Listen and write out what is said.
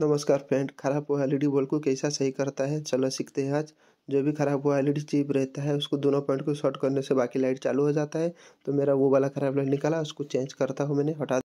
नमस्कार फ्रेंड खराब हुआ एलईडी बल्ब को कैसा सही करता है चलो सीखते हैं आज जो भी खराब हुआ एलईडी चिप रहता है उसको दोनों पॉइंट को शॉर्ट करने से बाकी लाइट चालू हो जाता है तो मेरा वो वाला खराब लाइट निकाला उसको चेंज करता हूँ मैंने हटा